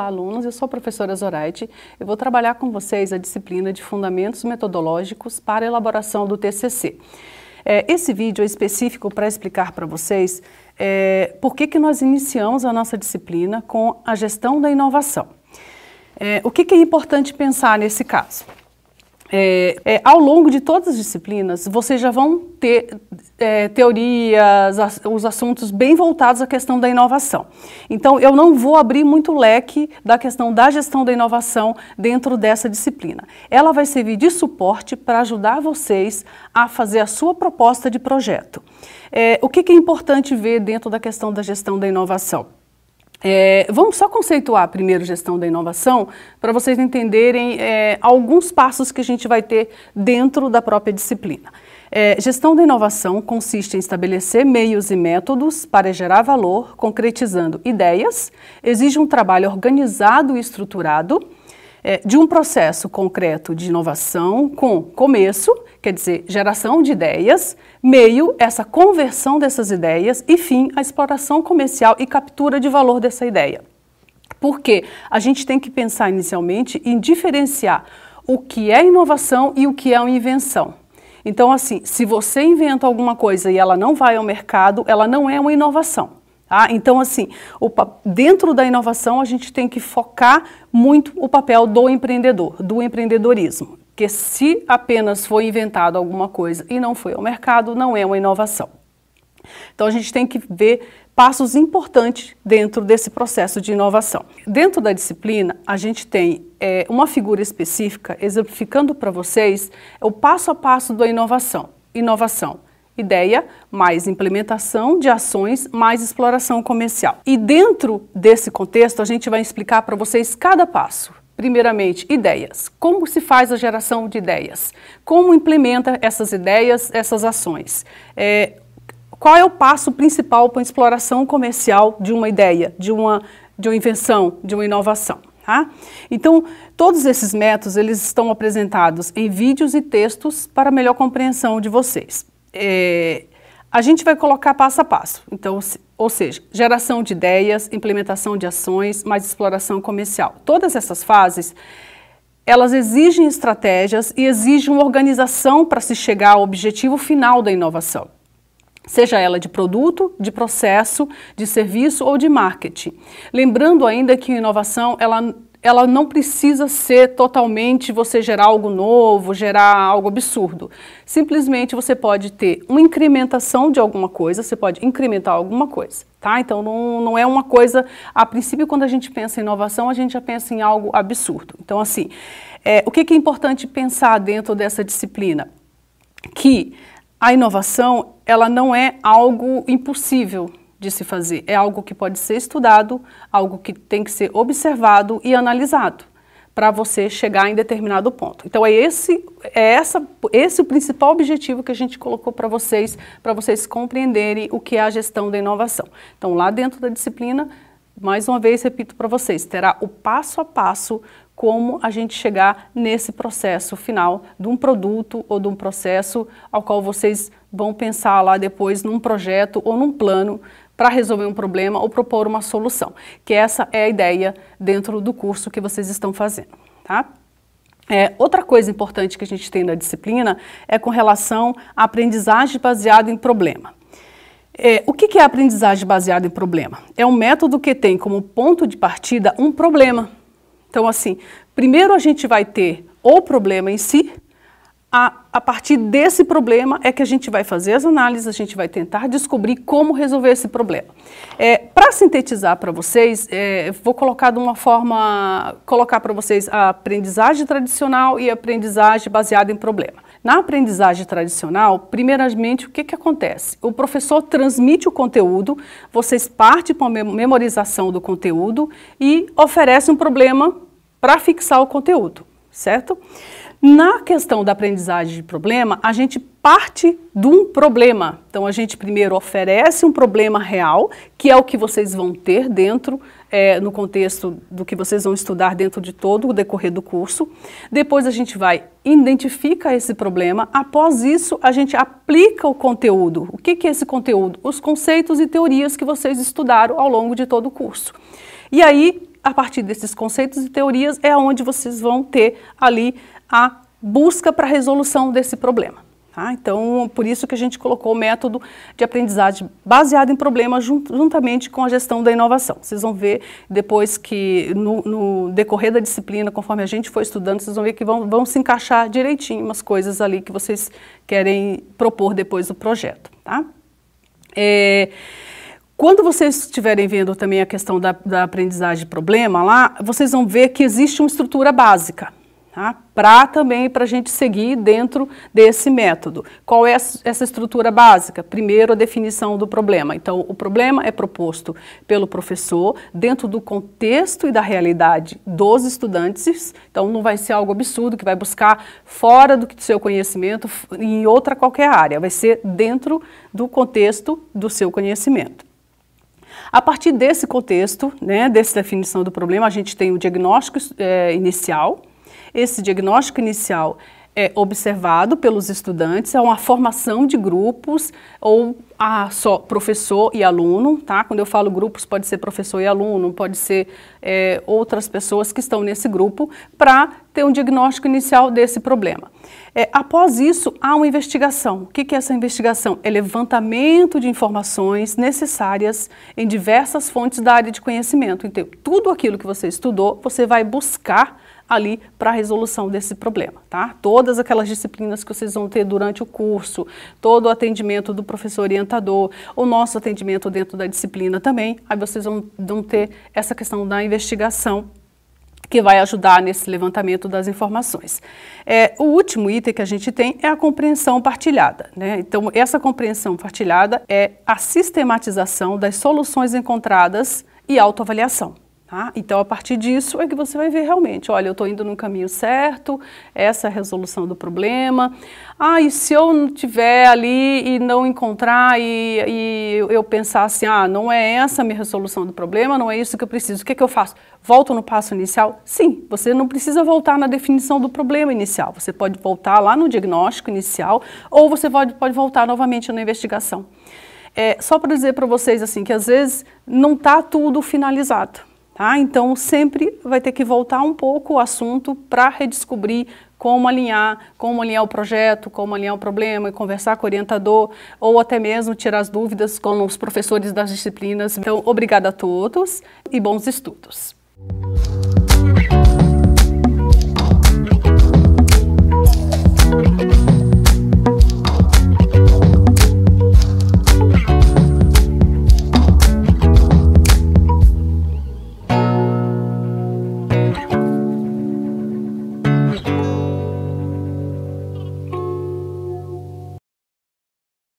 Olá, alunos. Eu sou a professora Zoraide. Eu vou trabalhar com vocês a disciplina de Fundamentos Metodológicos para Elaboração do TCC. É, esse vídeo é específico para explicar para vocês é, por que, que nós iniciamos a nossa disciplina com a gestão da inovação. É, o que, que é importante pensar nesse caso? É, é, ao longo de todas as disciplinas, vocês já vão ter é, teorias, as, os assuntos bem voltados à questão da inovação. Então, eu não vou abrir muito leque da questão da gestão da inovação dentro dessa disciplina. Ela vai servir de suporte para ajudar vocês a fazer a sua proposta de projeto. É, o que, que é importante ver dentro da questão da gestão da inovação? É, vamos só conceituar primeiro gestão da inovação para vocês entenderem é, alguns passos que a gente vai ter dentro da própria disciplina. É, gestão da inovação consiste em estabelecer meios e métodos para gerar valor, concretizando ideias, exige um trabalho organizado e estruturado é, de um processo concreto de inovação com começo, quer dizer, geração de ideias, meio, essa conversão dessas ideias e fim, a exploração comercial e captura de valor dessa ideia. Porque a gente tem que pensar inicialmente em diferenciar o que é inovação e o que é uma invenção. Então, assim, se você inventa alguma coisa e ela não vai ao mercado, ela não é uma inovação. Ah, então, assim, o, dentro da inovação, a gente tem que focar muito o papel do empreendedor, do empreendedorismo. Porque se apenas foi inventado alguma coisa e não foi ao mercado, não é uma inovação. Então, a gente tem que ver passos importantes dentro desse processo de inovação. Dentro da disciplina, a gente tem é, uma figura específica exemplificando para vocês é o passo a passo da inovação. Inovação ideia mais implementação de ações mais exploração comercial. E dentro desse contexto, a gente vai explicar para vocês cada passo. Primeiramente, ideias. Como se faz a geração de ideias? Como implementa essas ideias, essas ações? É, qual é o passo principal para a exploração comercial de uma ideia, de uma, de uma invenção, de uma inovação? Tá? Então, todos esses métodos eles estão apresentados em vídeos e textos para melhor compreensão de vocês é, a gente vai colocar passo a passo. Então, ou seja, geração de ideias, implementação de ações, mais exploração comercial. Todas essas fases, elas exigem estratégias e exigem uma organização para se chegar ao objetivo final da inovação. Seja ela de produto, de processo, de serviço ou de marketing. Lembrando ainda que a inovação ela ela não precisa ser totalmente você gerar algo novo, gerar algo absurdo. Simplesmente você pode ter uma incrementação de alguma coisa, você pode incrementar alguma coisa, tá? Então não, não é uma coisa, a princípio quando a gente pensa em inovação, a gente já pensa em algo absurdo. Então assim, é, o que, que é importante pensar dentro dessa disciplina? Que a inovação, ela não é algo impossível, de se fazer. É algo que pode ser estudado, algo que tem que ser observado e analisado para você chegar em determinado ponto. Então é esse é essa, esse o principal objetivo que a gente colocou para vocês, para vocês compreenderem o que é a gestão da inovação. Então lá dentro da disciplina, mais uma vez repito para vocês, terá o passo a passo como a gente chegar nesse processo final de um produto ou de um processo ao qual vocês vão pensar lá depois num projeto ou num plano para resolver um problema ou propor uma solução, que essa é a ideia dentro do curso que vocês estão fazendo, tá? É, outra coisa importante que a gente tem na disciplina é com relação à aprendizagem baseada em problema. É, o que é a aprendizagem baseada em problema? É um método que tem como ponto de partida um problema. Então, assim, primeiro a gente vai ter o problema em si, a, a, partir desse problema é que a gente vai fazer as análises, a gente vai tentar descobrir como resolver esse problema. É, para sintetizar para vocês, é, vou colocar de uma forma, colocar para vocês a aprendizagem tradicional e a aprendizagem baseada em problema. Na aprendizagem tradicional, primeiramente, o que, que acontece? O professor transmite o conteúdo, vocês partem para a memorização do conteúdo e oferece um problema para fixar o conteúdo certo? Na questão da aprendizagem de problema, a gente parte de um problema. Então, a gente primeiro oferece um problema real, que é o que vocês vão ter dentro, é, no contexto do que vocês vão estudar dentro de todo o decorrer do curso. Depois, a gente vai, identifica esse problema. Após isso, a gente aplica o conteúdo. O que, que é esse conteúdo? Os conceitos e teorias que vocês estudaram ao longo de todo o curso. E aí, a partir desses conceitos e teorias, é onde vocês vão ter ali a busca para a resolução desse problema. Tá? Então, por isso que a gente colocou o método de aprendizagem baseado em problemas juntamente com a gestão da inovação. Vocês vão ver depois que, no, no decorrer da disciplina, conforme a gente for estudando, vocês vão ver que vão, vão se encaixar direitinho umas coisas ali que vocês querem propor depois do projeto. Tá? É... Quando vocês estiverem vendo também a questão da, da aprendizagem de problema lá, vocês vão ver que existe uma estrutura básica. Tá? Para também para a gente seguir dentro desse método. Qual é essa estrutura básica? Primeiro, a definição do problema. Então, o problema é proposto pelo professor dentro do contexto e da realidade dos estudantes. Então, não vai ser algo absurdo que vai buscar fora do seu conhecimento em outra qualquer área. Vai ser dentro do contexto do seu conhecimento. A partir desse contexto, né, dessa definição do problema, a gente tem o diagnóstico é, inicial. Esse diagnóstico inicial é, observado pelos estudantes, é uma formação de grupos ou a ah, só professor e aluno, tá? Quando eu falo grupos, pode ser professor e aluno, pode ser é, outras pessoas que estão nesse grupo para ter um diagnóstico inicial desse problema. É, após isso, há uma investigação. O que, que é essa investigação? É levantamento de informações necessárias em diversas fontes da área de conhecimento. Então, tudo aquilo que você estudou, você vai buscar ali para a resolução desse problema, tá? Todas aquelas disciplinas que vocês vão ter durante o curso, todo o atendimento do professor orientador, o nosso atendimento dentro da disciplina também, aí vocês vão, vão ter essa questão da investigação que vai ajudar nesse levantamento das informações. É, o último item que a gente tem é a compreensão partilhada. Né? Então, essa compreensão partilhada é a sistematização das soluções encontradas e autoavaliação. Tá? Então, a partir disso é que você vai ver realmente, olha, eu estou indo no caminho certo, essa é a resolução do problema. Ah, e se eu não tiver ali e não encontrar e, e eu pensar assim, ah, não é essa a minha resolução do problema, não é isso que eu preciso, o que, é que eu faço? Volto no passo inicial? Sim, você não precisa voltar na definição do problema inicial, você pode voltar lá no diagnóstico inicial ou você pode, pode voltar novamente na investigação. É, só para dizer para vocês assim que às vezes não está tudo finalizado ah, Então, sempre vai ter que voltar um pouco o assunto para redescobrir como alinhar, como alinhar o projeto, como alinhar o problema e conversar com o orientador, ou até mesmo tirar as dúvidas com os professores das disciplinas. Então, obrigada a todos e bons estudos. Música